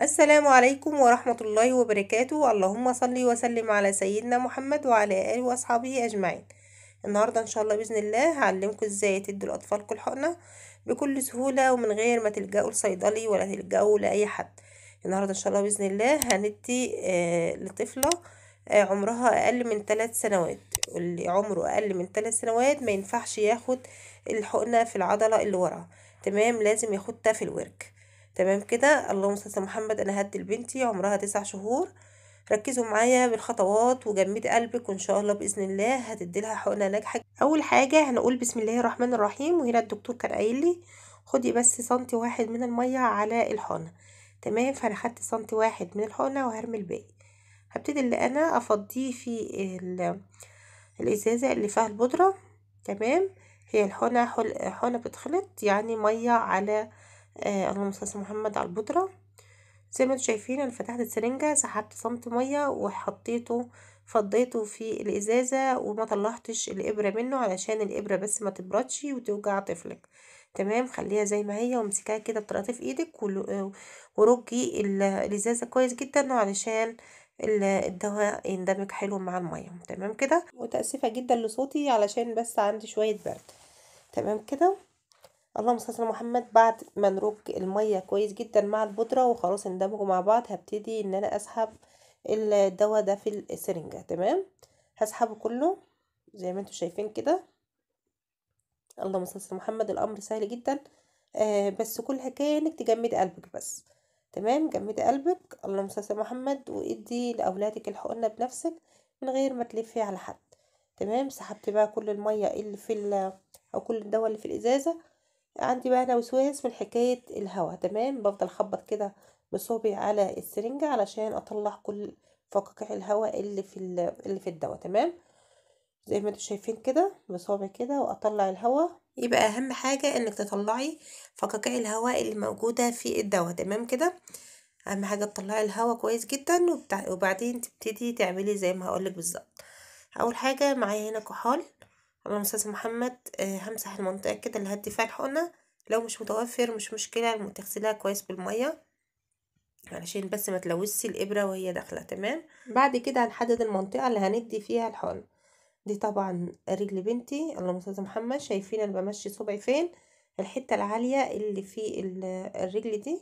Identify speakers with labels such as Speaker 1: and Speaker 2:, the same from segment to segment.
Speaker 1: السلام عليكم ورحمة الله وبركاته اللهم صل وسلم على سيدنا محمد وعلى آله وأصحابه أجمعين النهاردة إن شاء الله بإذن الله هعلمكم إزاي تدوا لأطفالكم الحقنة بكل سهولة ومن غير ما تلجأوا لصيدلي ولا تلجأوا لأي حد النهاردة إن شاء الله بإذن الله هندي آه لطفلة آه عمرها أقل من ثلاث سنوات واللي عمره أقل من ثلاث سنوات ما ينفعش ياخد الحقنة في العضلة اللي ورا تمام لازم ياخدها في الورك تمام كده اللهم صل على محمد انا هدي لبنتي عمرها تسع شهور ركزوا معايا بالخطوات وجمد قلبك وان شاء الله باذن الله هتديلها حقنه ناجحه اول حاجه هنقول بسم الله الرحمن الرحيم وهنا الدكتور كان قايل لي خدي بس سنتي واحد من الميه على الحقنه تمام فانا خدت سنتي واحد من الحقنه وهرمي الباقي هبتدي اللي انا افضيه في الازازه اللي فيها البودره تمام هي الحقنه حقنه بتخلط يعني ميه على آه اللهم صل محمد على البودرة زي ما انتوا شايفين انا فتحت السرنجة سحبت سنت مية وحطيته فضيته في الازازة وما طلعتش الابرة منه علشان الابرة بس ما تبردش وتوجع طفلك تمام خليها زي ما هي وامسكها كده بطريقة في ايدك آه، ورجي الازازة كويس جدا علشان الدواء يندمج حلو مع المية تمام كده متأسفة جدا لصوتي علشان بس عندي شوية برد تمام كده اللهم صل على محمد بعد ما نرك الميه كويس جدا مع البودره وخلاص اندمجوا مع بعض هبتدي ان انا اسحب الدواء ده في السرنجه تمام هسحبه كله زي ما انتم شايفين كده اللهم صل على محمد الامر سهل جدا آه بس كل حكايه انك تجمدي قلبك بس تمام جمدي قلبك اللهم صل على محمد وادي لاولادك الحقنه بنفسك من غير ما تلفي على حد تمام سحبت بقى كل الميه اللي في او كل الدواء اللي في الازازه عندي بقى انا وسواس من حكاية الهوا تمام بفضل اخبط كده بصوبي على السرنجة علشان اطلع كل فقاقيع الهوا اللي في اللي في الدواء تمام زي ما انتم شايفين كده بصوبي كده واطلع الهوا يبقى اهم حاجة انك تطلعي فقاقيع الهوا اللي موجودة في الدواء تمام كده اهم حاجة تطلعي الهوا كويس جدا وبعدين تبتدي تعملي زي ما هقولك بالظبط اول حاجة معايا هنا كحول اللهم أستاذ محمد آه، همسح المنطقة كده اللي هدي فيها الحقنة لو مش متوفر مش مشكلة تغسلها كويس بالمية علشان بس ما تلوثي الإبرة وهي داخلة تمام بعد كده هنحدد المنطقة اللي هندي فيها الحقن دي طبعا رجل بنتي اللهم صل محمد شايفين انا بمشي صبعي فين الحتة العالية اللي في الرجل دي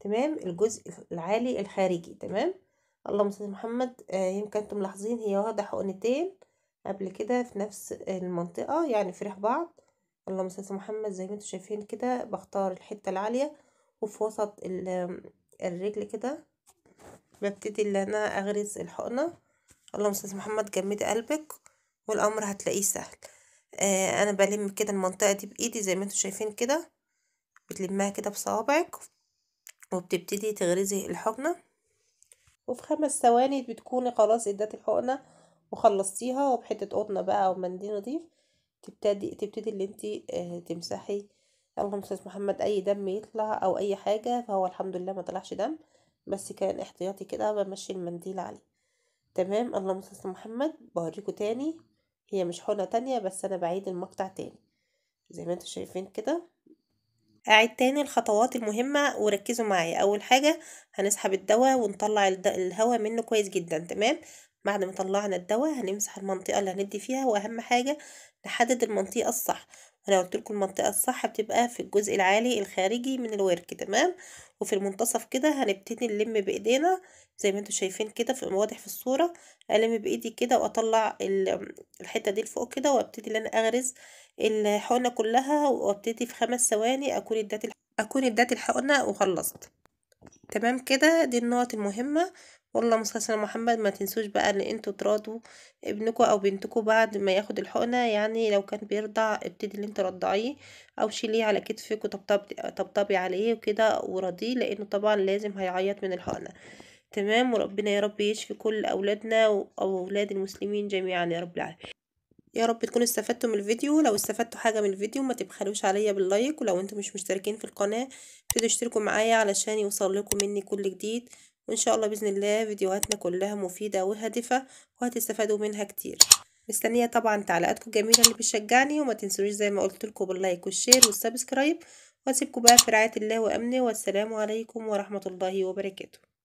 Speaker 1: تمام الجزء العالي الخارجي تمام اللهم صل محمد آه، يمكن انتم ملاحظين هي واخدة حقنتين قبل كده في نفس المنطقة يعني في ريح بعض اللهم صل محمد زي ما انتم شايفين كده بختار الحتة العالية وفي وسط الرجل كده ببتدي ان انا اغرز الحقنة اللهم صل محمد جمدي قلبك والامر هتلاقيه سهل آه انا بلم كده المنطقة دي بايدي زي ما انتم شايفين كده بتلمها كده بصوابعك وبتبتدي تغرزي الحقنة وفي خمس ثواني بتكوني خلاص اديتي الحقنة وخلصتيها وبحتة قطنة بقى ومنديل نضيف تبتدي تبتدي اللي انتي آه، تمسحي اللهم صل محمد أي دم يطلع أو أي حاجة فهو الحمد لله ما طلعش دم بس كان احتياطي كده بمشي المنديل عليه تمام اللهم صل محمد بوريكوا تاني هي مش حلة تانية بس أنا بعيد المقطع تاني زي ما انتوا شايفين كده أعيد تاني الخطوات المهمة وركزوا معايا أول حاجة هنسحب الدواء ونطلع الهواء منه كويس جدا تمام بعد ما طلعنا الدواء هنمسح المنطقة اللي هندي فيها وأهم حاجة نحدد المنطقة الصح أنا قلت لكم المنطقة الصح بتبقى في الجزء العالي الخارجي من الورك تمام وفي المنتصف كده هنبتدي نلم بايدينا زي ما انتم شايفين كده في واضح في الصورة الم بايدي كده واطلع الحتة دي لفوق كده وابتدي انا اغرز الحقنة كلها وابتدي في خمس ثواني اكون اديت اكون الحقنة وخلصت تمام كده دي النقط المهمة والله مسلسل محمد ما تنسوش بقى ان انتوا تراضوا ابنكوا او بنتكوا بعد ما ياخد الحقنه يعني لو كان بيرضع ابتدي ان انت رضعيه او شيليه على كتفك وطبطبي عليه وكده وراضيه لانه طبعا لازم هيعيط من الحقنه تمام وربنا يا رب يشفي كل اولادنا واولاد المسلمين جميعا يا رب العالمين يا رب تكونوا استفدتوا من الفيديو لو استفدتوا حاجه من الفيديو ما تبخلوش عليا باللايك ولو انتم مش مشتركين في القناه ابتدوا اشتركوا معايا علشان يوصل لكم مني كل جديد وإن شاء الله بإذن الله فيديوهاتنا كلها مفيدة وهادفة وهتستفادوا منها كتير مستنية طبعا تعليقاتكم الجميلة اللي بتشجعني وما تنسوش زي ما قلت لكم باللايك والشير والسبسكرايب واسيبكم بقى في رعاية الله وأمنه والسلام عليكم ورحمة الله وبركاته